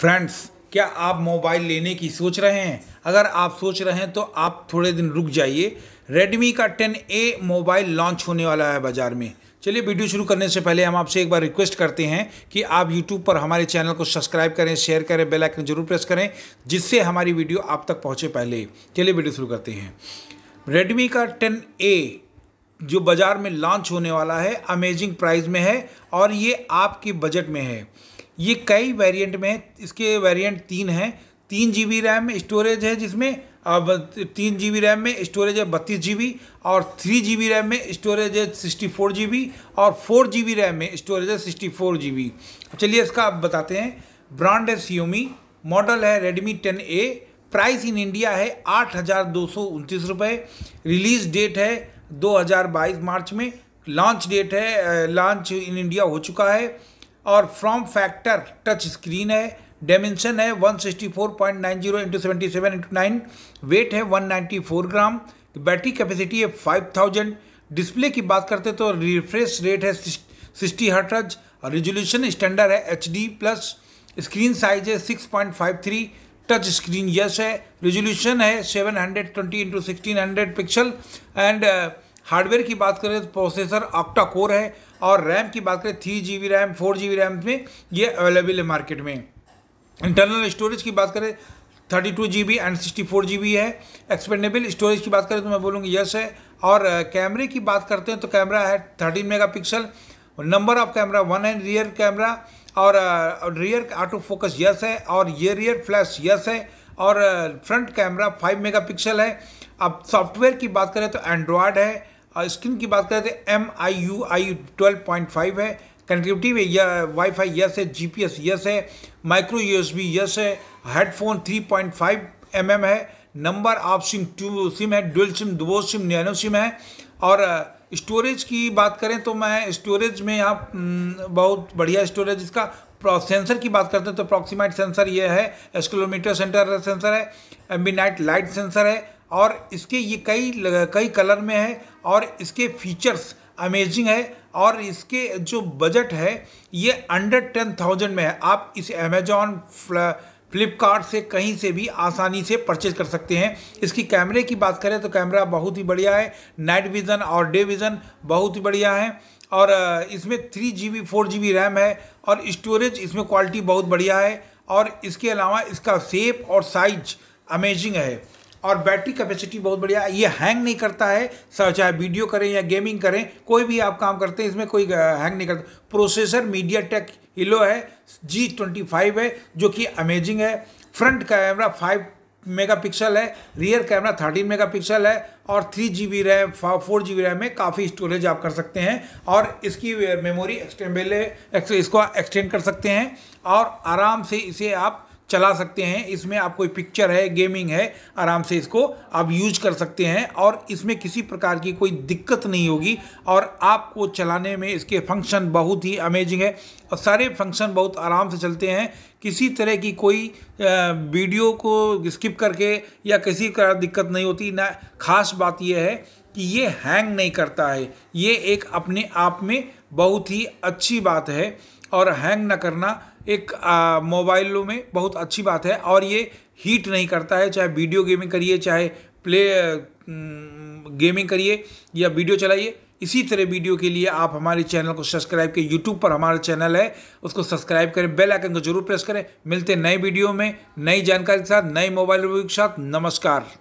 friends क्या आप mobile लेने की सोच रहे हैं अगर आप सोच रहे हैं तो आप थोड़े दिन रुक जाइए रेडमी का 10A मोबाइल लॉन्च होने वाला है बाज़ार में चलिए वीडियो शुरू करने से पहले हम आपसे एक बार रिक्वेस्ट करते हैं कि आप YouTube पर हमारे चैनल को सब्सक्राइब करें शेयर करें बेल आइकन जरूर प्रेस करें जिससे हमारी वीडियो आप तक पहुंचे पहले चलिए वीडियो शुरू करते हैं रेडमी का 10A जो बाज़ार में लॉन्च होने वाला है अमेजिंग प्राइस में है और ये आपके बजट में है ये कई वेरिएंट में इसके वेरिएंट तीन हैं तीन जी बी रैम स्टोरेज है जिसमें अब तीन जी बी रैम में स्टोरेज है बत्तीस जी बी और थ्री जी बी रैम में स्टोरेज है सिक्सटी फोर जी बी और फोर जी बी रैम में स्टोरेज है सिक्सटी फोर जी बी चलिए इसका आप बताते हैं ब्रांड है सियोमी मॉडल है Redmi ten A price in India है आठ हज़ार दो सौ उनतीस रुपये रिलीज़ डेट है दो हज़ार बाईस मार्च में लॉन्च डेट है लॉन्च इन इंडिया हो चुका है और फ्रॉम फैक्टर टच स्क्रीन है डायमेंशन है 164.90 sixty four point nine zero into seventy seven into nine weight है 194 ग्राम बैटरी कैपेसिटी है 5000 डिस्प्ले की बात करते तो रिफ्रेश रेट है सिक्सटी हट और रेजोल्यूशन स्टैंडर्ड है H D plus screen size है 6.53 टच स्क्रीन यस है रेजोल्यूशन है 720 hundred twenty into sixteen hundred pixel and hardware की बात करें तो प्रोसेसर ऑक्टा कोर है और रैम की बात करें three G B RAM four G B RAM में ये अवेलेबल है मार्केट में इंटरनल स्टोरेज की बात करें thirty two G B and sixty four G B है एक्सपेंडेबल स्टोरेज की बात करें तो मैं बोलूँगी यस है और कैमरे की बात करते हैं तो कैमरा है thirteen mega pixel number of camera one है रियर कैमरा और रियर ऑटो फोकस यस है और ये रियर फ्लैश यस है और front camera five mega pixel है अब सॉफ्टवेयर की बात करें तो एंड्रॉयड है और स्क्रीन की बात करें तो M I U I twelve point five है कनेक्टिविटी में वाई फाई यस है जी पी एस यस है micro U S B yes है headphone three point five M M है number of SIM two SIM है dual SIM दो SIM nano SIM है और स्टोरेज की बात करें तो मैं स्टोरेज में आप हम्म, बहुत बढ़िया स्टोरेज इसका सेंसर की बात करते हैं तो अप्रॉक्सीमेट सेंसर यह है एस्कोलोमीटर सेंटर सेंसर है एम्बी नाइट लाइट सेंसर है और इसके ये कई कई कलर में है और इसके फीचर्स अमेजिंग है और इसके जो बजट है ये अंडर टेन थाउजेंड में है आप इसे अमेजॉन फ्लिपकार्ट से कहीं से भी आसानी से परचेज कर सकते हैं इसकी कैमरे की बात करें तो कैमरा बहुत ही बढ़िया है नाइट विज़न और डे विज़न बहुत ही बढ़िया है और इसमें three G B four G B RAM है और स्टोरेज इसमें क्वालिटी बहुत बढ़िया है और इसके अलावा इसका सेप और साइज अमेजिंग है और बैटरी कैपेसिटी बहुत बढ़िया है ये हैंग नहीं करता है चाहे वीडियो करें या गेमिंग करें कोई भी आप काम करते हैं इसमें कोई हैंग नहीं करता प्रोसेसर मीडिया टेक हिलो है जी ट्वेंटी फाइव है जो कि अमेजिंग है front camera five mega pixel है rear camera thirteen mega pixel है और three G B RAM four G B RAM में काफ़ी स्टोरेज आप कर सकते हैं और इसकी मेमोरी एक्सटेम्बेल इसको एक्सटेंड कर सकते हैं और आराम से इसे आप चला सकते हैं इसमें आप कोई पिक्चर है गेमिंग है आराम से इसको आप यूज कर सकते हैं और इसमें किसी प्रकार की कोई दिक्कत नहीं होगी और आपको चलाने में इसके फंक्शन बहुत ही अमेजिंग है और सारे फंक्शन बहुत आराम से चलते हैं किसी तरह की कोई वीडियो को स्किप करके या किसी का दिक्कत नहीं होती ना खास बात यह है कि ये हैंग नहीं करता है ये एक अपने आप में बहुत ही अच्छी बात है और हैंग ना करना एक मोबाइलों में बहुत अच्छी बात है और ये हीट नहीं करता है चाहे वीडियो गेमिंग करिए चाहे प्ले गेमिंग करिए या वीडियो चलाइए इसी तरह वीडियो के लिए आप हमारे चैनल को सब्सक्राइब करें यूट्यूब पर हमारा चैनल है उसको सब्सक्राइब करें बेल आइकन को जरूर प्रेस करें मिलते नए वीडियो में नई जानकारी के साथ नए मोबाइल के साथ नमस्कार